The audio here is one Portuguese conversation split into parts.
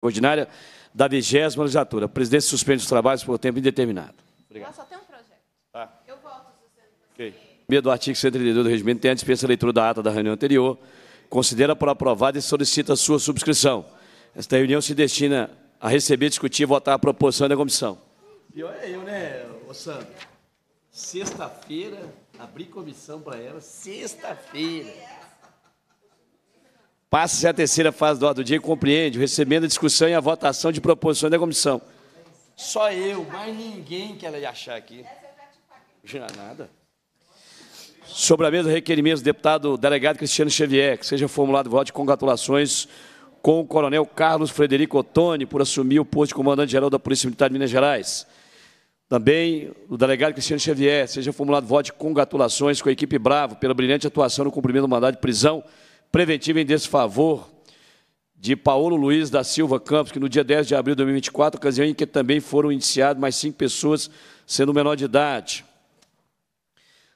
ordinária da vigésima legislatura. A presidente suspende os trabalhos por tempo indeterminado. Obrigado. só tem um projeto. Tá. Eu volto, se Ok. Okay. Meio do artigo 132 do regimento tem a dispensa a leitura da ata da reunião anterior. Considera por aprovada e solicita a sua subscrição. Esta reunião se destina a receber, discutir e votar a proposição da comissão. Pior é eu, né, ô Sandro? Sexta-feira, abri comissão para ela, sexta-feira. Passa-se a terceira fase do Ato do dia e compreende, recebendo a discussão e a votação de proposições da comissão. Só eu, mais ninguém que ela ia achar aqui. Já nada. Sobre a mesa, requerimento do deputado delegado Cristiano Xavier, que seja formulado voto de congratulações com o coronel Carlos Frederico Ottoni por assumir o posto de comandante-geral da Polícia Militar de Minas Gerais. Também o delegado Cristiano Xavier, seja formulado voto de congratulações com a equipe Bravo pela brilhante atuação no cumprimento do mandato de prisão preventiva em desfavor de Paulo Luiz da Silva Campos, que no dia 10 de abril de 2024, ocasião em que também foram indiciadas mais cinco pessoas, sendo menor de idade.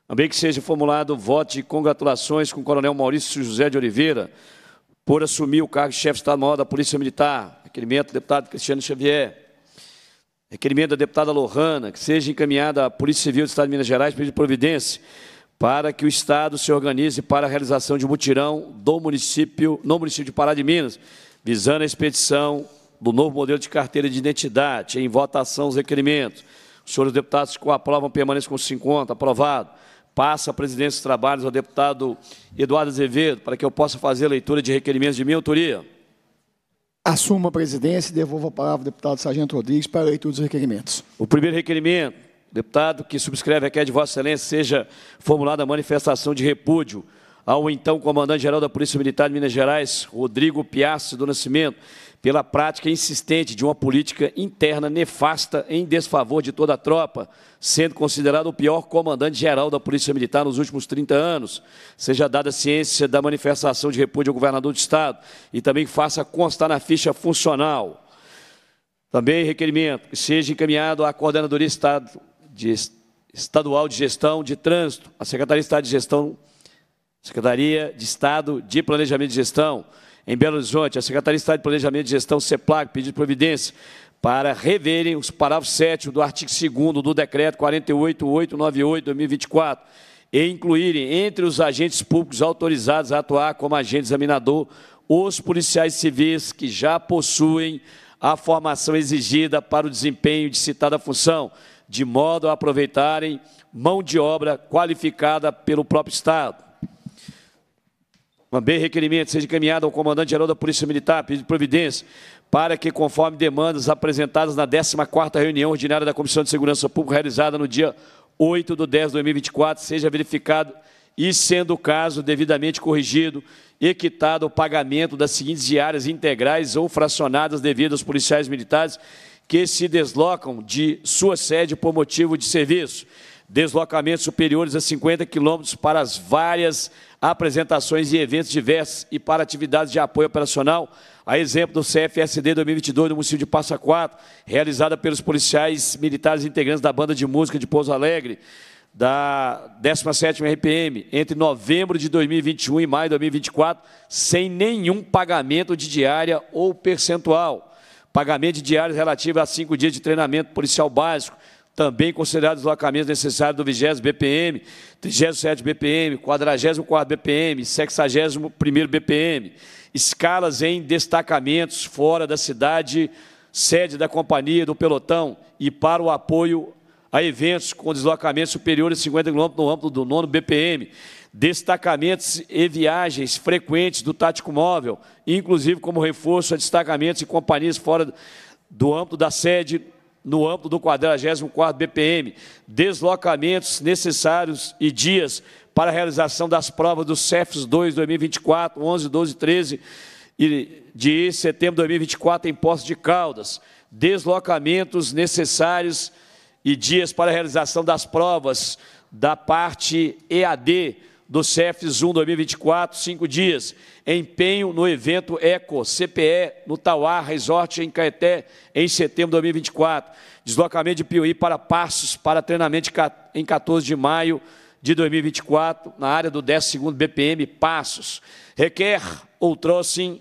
Também que seja formulado voto de congratulações com o coronel Maurício José de Oliveira, por assumir o cargo de chefe de Estado-Maior da Polícia Militar. Requerimento do deputado Cristiano Xavier. Requerimento da deputada Lohana, que seja encaminhada à Polícia Civil do Estado de Minas Gerais, pedido de providência para que o Estado se organize para a realização de um mutirão do município, no município de Pará de Minas, visando a expedição do novo modelo de carteira de identidade. Em votação, os requerimentos. Os senhores deputados que o aprovam permaneçam com 50. Aprovado. Passa a presidência dos trabalhos ao deputado Eduardo Azevedo, para que eu possa fazer a leitura de requerimentos de minha autoria. Assuma a presidência e devolva a palavra ao deputado Sargento Rodrigues para a leitura dos requerimentos. O primeiro requerimento Deputado que subscreve aqui de Vossa Excelência seja formulada a manifestação de repúdio ao então comandante-geral da Polícia Militar de Minas Gerais, Rodrigo Piazza do Nascimento, pela prática insistente de uma política interna nefasta em desfavor de toda a tropa, sendo considerado o pior comandante-geral da Polícia Militar nos últimos 30 anos. Seja dada ciência da manifestação de repúdio ao governador do Estado e também faça constar na ficha funcional. Também requerimento que seja encaminhado à Coordenadoria Estado de Estadual de Gestão de Trânsito, a Secretaria de Estado de Gestão, Secretaria de Estado de Planejamento e Gestão, em Belo Horizonte, a Secretaria de Estado de Planejamento e Gestão, CEPLAG, pediu providência para reverem os parágrafos 7 do artigo 2 do Decreto 48898-2024 e incluírem entre os agentes públicos autorizados a atuar como agente examinador os policiais civis que já possuem a formação exigida para o desempenho de citada função, de modo a aproveitarem mão de obra qualificada pelo próprio Estado. Também requerimento seja encaminhado ao comandante-geral da Polícia Militar, pedido de providência, para que, conforme demandas apresentadas na 14ª reunião ordinária da Comissão de Segurança Pública, realizada no dia 8 de 10 de 2024, seja verificado e, sendo o caso, devidamente corrigido e quitado o pagamento das seguintes diárias integrais ou fracionadas devidas aos policiais militares que se deslocam de sua sede por motivo de serviço, deslocamentos superiores a 50 quilômetros para as várias apresentações e eventos diversos e para atividades de apoio operacional, a exemplo do CFSD 2022 do município de Passa Quatro, realizada pelos policiais militares integrantes da banda de música de Pouso Alegre, da 17ª RPM, entre novembro de 2021 e maio de 2024, sem nenhum pagamento de diária ou percentual. Pagamento de diários relativos a cinco dias de treinamento policial básico, também considerados deslocamentos necessários do 20 BPM, 37 BPM, 44 BPM, 61 BPM, escalas em destacamentos fora da cidade, sede da companhia, do pelotão e para o apoio a eventos com deslocamento superior a 50 km no âmbito do nono BPM, destacamentos e viagens frequentes do tático móvel, inclusive como reforço a destacamentos e companhias fora do âmbito da sede no âmbito do 44º BPM, deslocamentos necessários e dias para a realização das provas do CEFES 2 2024, 11, 12, 13 e de setembro de 2024 em Poços de Caldas, deslocamentos necessários e e dias para a realização das provas da parte EAD do CEFES 1 2024, cinco dias. Empenho no evento ECO CPE no Tauá Resort em Caeté em setembro de 2024. Deslocamento de Piuí para Passos para treinamento em 14 de maio de 2024 na área do 12º BPM Passos. Requer ou trouxem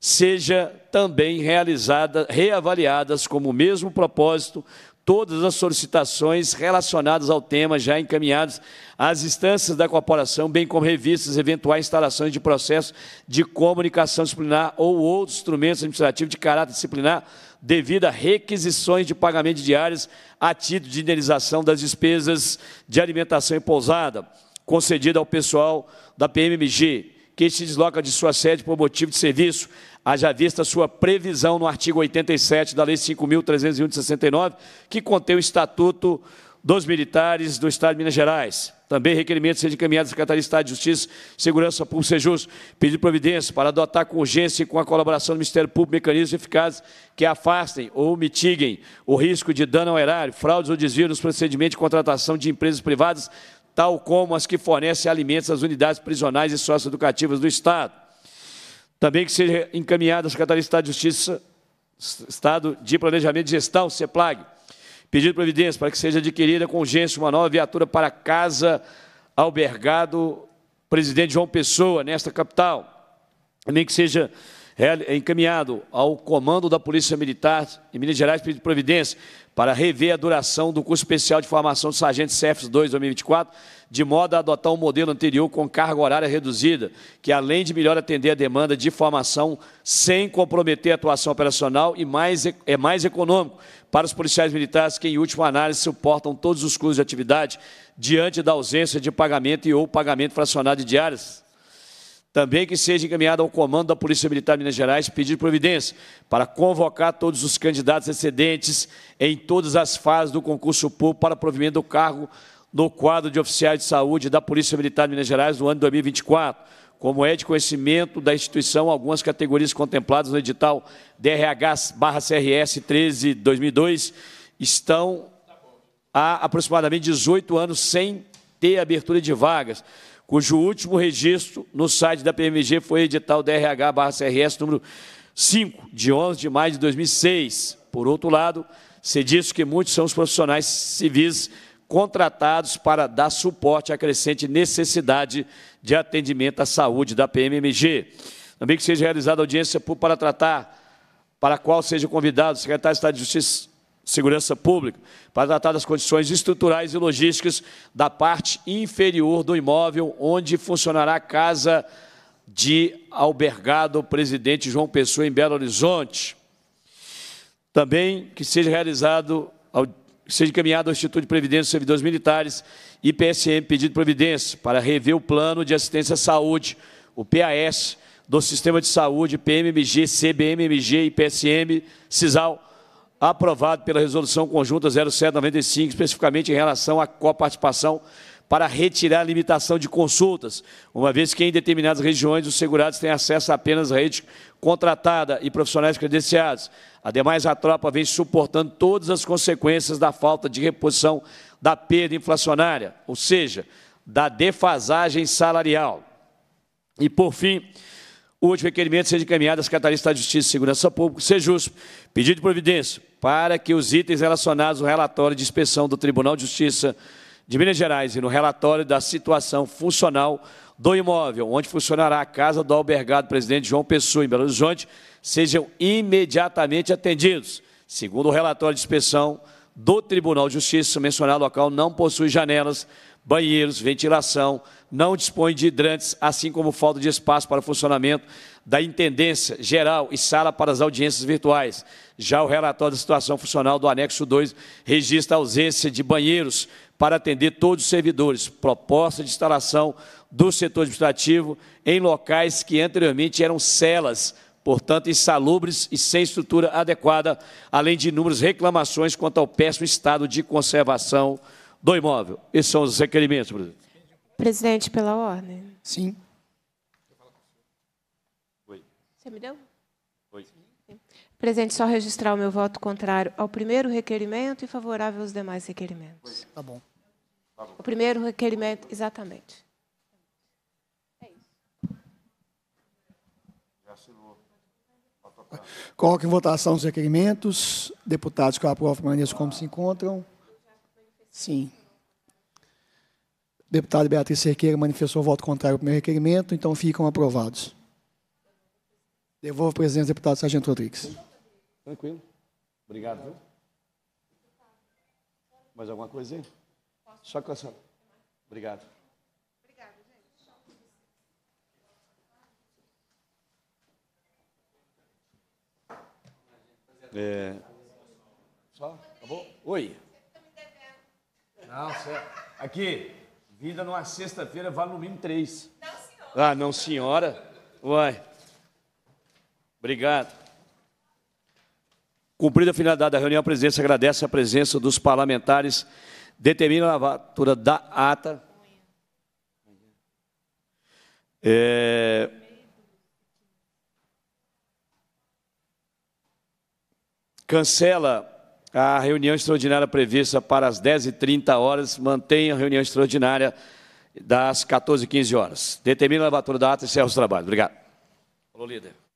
seja também realizada, reavaliadas como o mesmo propósito todas as solicitações relacionadas ao tema já encaminhadas às instâncias da corporação, bem como revistas, eventuais instalações de processo de comunicação disciplinar ou outros instrumentos administrativos de caráter disciplinar, devido a requisições de pagamento de diárias a título de indenização das despesas de alimentação e pousada, concedida ao pessoal da PMMG, que se desloca de sua sede por motivo de serviço, haja vista sua previsão no artigo 87 da Lei 5.301 de 69, que contém o Estatuto dos Militares do Estado de Minas Gerais. Também requerimento seja encaminhado à Secretaria de Estado de Justiça e Segurança Pública, Sejus, pedido providência para adotar com urgência e com a colaboração do Ministério Público mecanismos eficazes que afastem ou mitiguem o risco de dano ao erário, fraudes ou desvio nos procedimentos de contratação de empresas privadas, tal como as que fornecem alimentos às unidades prisionais e socioeducativas do Estado. Também que seja encaminhada à Secretaria de Estado de Justiça, Estado de Planejamento e Gestão, CEPLAG, pedido de providência para que seja adquirida com urgência uma nova viatura para casa albergado presidente João Pessoa, nesta capital. Também que seja é, é encaminhado ao comando da Polícia Militar em Minas Gerais pedido de providência para rever a duração do curso especial de formação de sargento CFs 2 2024, de modo a adotar o um modelo anterior com carga horária reduzida, que além de melhor atender a demanda de formação sem comprometer a atuação operacional e mais, é mais econômico para os policiais militares que, em última análise, suportam todos os custos de atividade diante da ausência de pagamento e ou pagamento fracionado de diárias também que seja encaminhado ao comando da Polícia Militar de Minas Gerais pedir providência para convocar todos os candidatos excedentes em todas as fases do concurso público para provimento do cargo no quadro de oficiais de saúde da Polícia Militar de Minas Gerais no ano 2024, como é de conhecimento da instituição algumas categorias contempladas no edital DRH-CRS 13-2002 estão há aproximadamente 18 anos sem ter abertura de vagas cujo último registro no site da PMG foi edital DRH-CRS número 5, de 11 de maio de 2006. Por outro lado, se diz que muitos são os profissionais civis contratados para dar suporte à crescente necessidade de atendimento à saúde da PMMG. Também que seja realizada audiência para tratar, para a qual seja convidado o secretário de Estado de Justiça Segurança Pública, para tratar das condições estruturais e logísticas da parte inferior do imóvel onde funcionará a Casa de Albergado Presidente João Pessoa, em Belo Horizonte. Também que seja realizado, seja encaminhado ao Instituto de Previdência e Servidores Militares, IPSM, pedido de providência, para rever o Plano de Assistência à Saúde, o PAS, do Sistema de Saúde, PMMG, CBMMG, IPSM, CISAL, aprovado pela Resolução Conjunta 0795, especificamente em relação à coparticipação para retirar a limitação de consultas, uma vez que em determinadas regiões os segurados têm acesso apenas à rede contratada e profissionais credenciados. Ademais, a tropa vem suportando todas as consequências da falta de reposição da perda inflacionária, ou seja, da defasagem salarial. E, por fim, o último requerimento seja encaminhado à Secretaria de Estado de Justiça e Segurança Pública, Sejusp, pedido de providência para que os itens relacionados ao relatório de inspeção do Tribunal de Justiça de Minas Gerais e no relatório da situação funcional do imóvel, onde funcionará a casa do albergado presidente João Pessoa, em Belo Horizonte, sejam imediatamente atendidos. Segundo o relatório de inspeção do Tribunal de Justiça mencionado, local não possui janelas banheiros, ventilação, não dispõe de hidrantes, assim como falta de espaço para funcionamento da Intendência Geral e sala para as audiências virtuais. Já o relatório da situação funcional do anexo 2 registra ausência de banheiros para atender todos os servidores. Proposta de instalação do setor administrativo em locais que anteriormente eram celas portanto, insalubres e sem estrutura adequada, além de inúmeras reclamações quanto ao péssimo estado de conservação do imóvel. Esses são os requerimentos, presidente. Presidente, pela ordem. Sim. Você me deu? Oi. Presidente, só registrar o meu voto contrário ao primeiro requerimento e favorável aos demais requerimentos. Tá bom. Tá bom. O primeiro requerimento, exatamente. É Coloque em votação os requerimentos. Deputados que aprovam permaneçam como se encontram. Sim. deputado Beatriz Cerqueira manifestou voto contrário ao meu requerimento, então ficam aprovados. Devolvo a presidência ao deputado Sargento Rodrigues. Tranquilo. Obrigado. Viu? Mais alguma coisa aí? Só com essa. Obrigado. É... Só? Acabou? Oi. Não, certo. Aqui, vinda numa sexta-feira vale no mínimo três. Não, senhora. Ah, não, senhora? Uai. Obrigado. Cumprida a finalidade da reunião, a presidência agradece a presença dos parlamentares, determina a lavatura da ata. É... Cancela a reunião extraordinária prevista para as 10h30 horas, mantém a reunião extraordinária das 14h15 horas. Determina a lavatura da ata e encerra os trabalhos. Obrigado. Falou, líder.